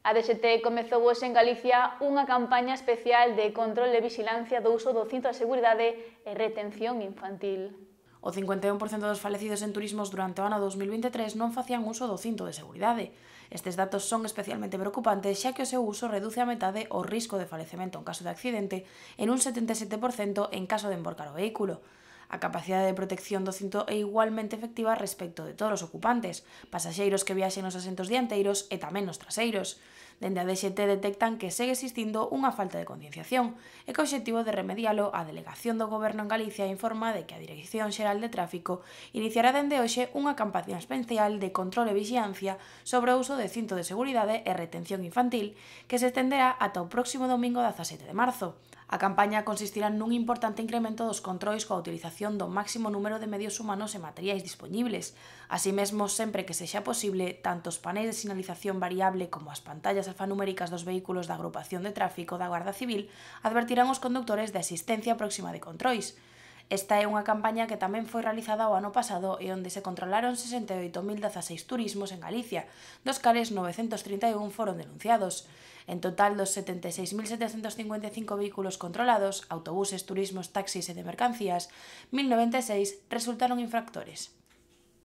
A DST comezou hoxe en Galicia unha campaña especial de control e vixilancia do uso do cinto de seguridade e retención infantil. O 51% dos falecidos en turismos durante o ano 2023 non facían uso do cinto de seguridade. Estes datos son especialmente preocupantes xa que o seu uso reduce a metade o risco de falecemento en caso de accidente en un 77% en caso de emborcar o vehículo a capacidade de protección do cinto é igualmente efectiva respecto de todos os ocupantes, pasaxeiros que viaxen nos asentos dianteiros e tamén nos traseiros. Dende a DXT detectan que segue existindo unha falta de concienciación e que o obxectivo de remedialo a delegación do goberno en Galicia informa de que a Dirección Xeral de Tráfico iniciará dende hoxe unha campaña especial de control e vigilancia sobre o uso de cinto de seguridade e retención infantil que se estenderá ata o próximo domingo 17 de marzo. A campaña consistirá nun importante incremento dos controis coa utilización do máximo número de medios humanos e materiais dispoñibles. Así mesmo, sempre que sexa posible, tanto os paneis de sinalización variable como as pantallas alfanuméricas dos vehículos da agrupación de tráfico da Guarda Civil advertirán os conductores de asistencia próxima de controis. Esta é unha campaña que tamén foi realizada o ano pasado e onde se controlaron 68.016 turismos en Galicia, dos cales 931 foron denunciados. En total, dos 76.755 vehículos controlados, autobuses, turismos, taxis e de mercancías, 1.096 resultaron infractores.